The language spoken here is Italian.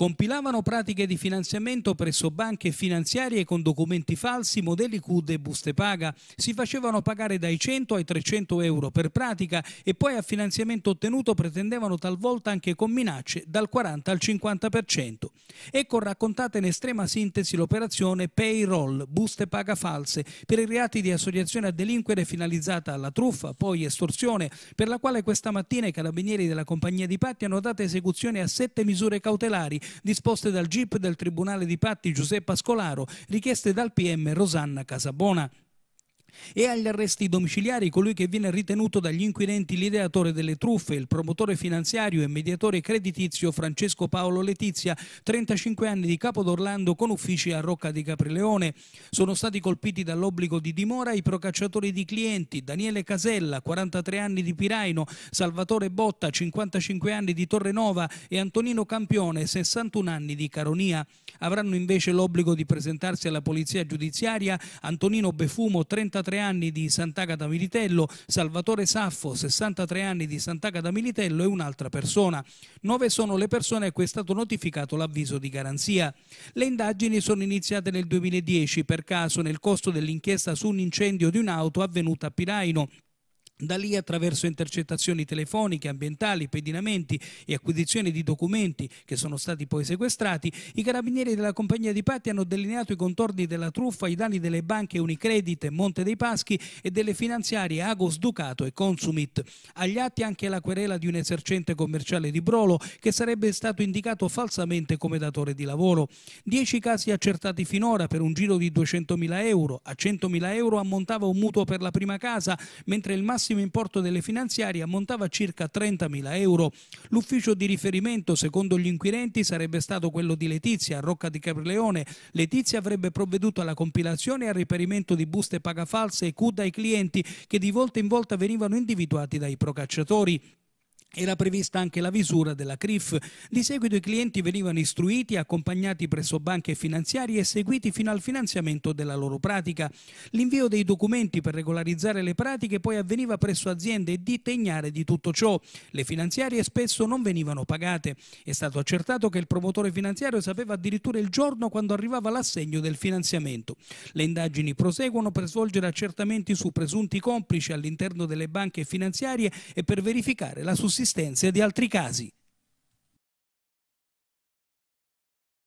compilavano pratiche di finanziamento presso banche finanziarie con documenti falsi, modelli CUD e buste paga, si facevano pagare dai 100 ai 300 euro per pratica e poi a finanziamento ottenuto pretendevano talvolta anche con minacce dal 40 al 50%. Ecco raccontata in estrema sintesi l'operazione Payroll, buste paga false, per i reati di associazione a delinquere finalizzata alla truffa, poi estorsione, per la quale questa mattina i carabinieri della compagnia di Patti hanno dato esecuzione a sette misure cautelari disposte dal GIP del Tribunale di Patti Giuseppe Ascolaro, richieste dal PM Rosanna Casabona e agli arresti domiciliari colui che viene ritenuto dagli inquirenti l'ideatore delle truffe, il promotore finanziario e mediatore creditizio Francesco Paolo Letizia, 35 anni di capo d'Orlando con uffici a Rocca di Caprileone. Sono stati colpiti dall'obbligo di dimora i procacciatori di clienti Daniele Casella, 43 anni di Piraino, Salvatore Botta, 55 anni di Torrenova e Antonino Campione, 61 anni di Caronia. Avranno invece l'obbligo di presentarsi alla polizia giudiziaria Antonino Befumo, 30 63 anni di Sant'Agata Militello, Salvatore Saffo, 63 anni di Sant'Agata Militello e un'altra persona. Nove sono le persone a cui è stato notificato l'avviso di garanzia. Le indagini sono iniziate nel 2010 per caso nel costo dell'inchiesta su un incendio di un'auto avvenuta a Piraino da lì, attraverso intercettazioni telefoniche, ambientali, pedinamenti e acquisizioni di documenti che sono stati poi sequestrati, i carabinieri della compagnia di Patti hanno delineato i contorni della truffa ai danni delle banche Unicredit e Monte dei Paschi e delle finanziarie Agos Ducato e Consumit. Agli atti anche la querela di un esercente commerciale di Brolo che sarebbe stato indicato falsamente come datore di lavoro. Dieci casi accertati finora per un giro di 200.000 euro. A 100.000 euro ammontava un mutuo per la prima casa, mentre il massimo massimo importo delle finanziarie ammontava a circa 30.000 euro. L'ufficio di riferimento, secondo gli inquirenti, sarebbe stato quello di Letizia, a Rocca di Caprileone. Letizia avrebbe provveduto alla compilazione e al riperimento di buste pagafalse e CUD ai clienti che di volta in volta venivano individuati dai procacciatori. Era prevista anche la visura della CRIF. Di seguito i clienti venivano istruiti, accompagnati presso banche finanziarie e seguiti fino al finanziamento della loro pratica. L'invio dei documenti per regolarizzare le pratiche poi avveniva presso aziende e ditte ignare di tutto ciò. Le finanziarie spesso non venivano pagate. È stato accertato che il promotore finanziario sapeva addirittura il giorno quando arrivava l'assegno del finanziamento. Le indagini proseguono per svolgere accertamenti su presunti complici all'interno delle banche finanziarie e per verificare la sussistenza consistenza di altri casi.